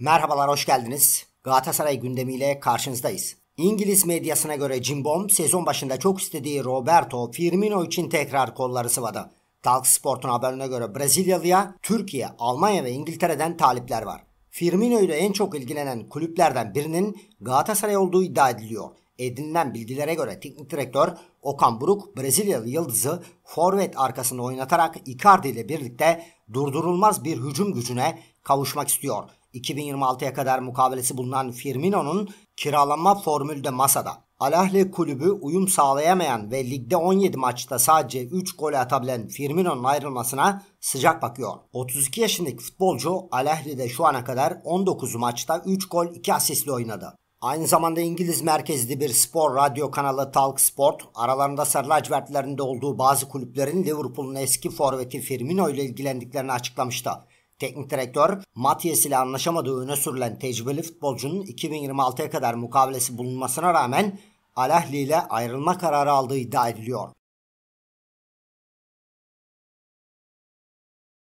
Merhabalar, hoş geldiniz. Galatasaray gündemiyle karşınızdayız. İngiliz medyasına göre Cimbom sezon başında çok istediği Roberto Firmino için tekrar kolları sıvadı. Talk Sport'un haberine göre Brezilyalıya Türkiye, Almanya ve İngiltere'den talipler var. Firmino ile en çok ilgilenen kulüplerden birinin Galatasaray olduğu iddia ediliyor. Edinilen bilgilere göre teknik direktör Okan Buruk Brezilyalı yıldızı forvet arkasında oynatarak Icardi ile birlikte durdurulmaz bir hücum gücüne kavuşmak istiyor. 2026'ya kadar mukavelesi bulunan Firmino'nun kiralama formülde masada. Alahli kulübü uyum sağlayamayan ve ligde 17 maçta sadece 3 gol atabilen Firmino'nun ayrılmasına sıcak bakıyor. 32 yaşındaki futbolcu Alahli'de şu ana kadar 19 maçta 3 gol 2 asistle oynadı. Aynı zamanda İngiliz merkezli bir spor radyo kanalı Talk Sport, aralarında sarı lacivertlerinde olduğu bazı kulüplerin Liverpool'un eski forveti Firmino ile ilgilendiklerini açıklamıştı. Teknik direktör Matias ile anlaşamadığı öne sürülen tecrübeli futbolcunun 2026'ya kadar mukavelesi bulunmasına rağmen Alahli ile ayrılma kararı aldığı iddia ediliyor.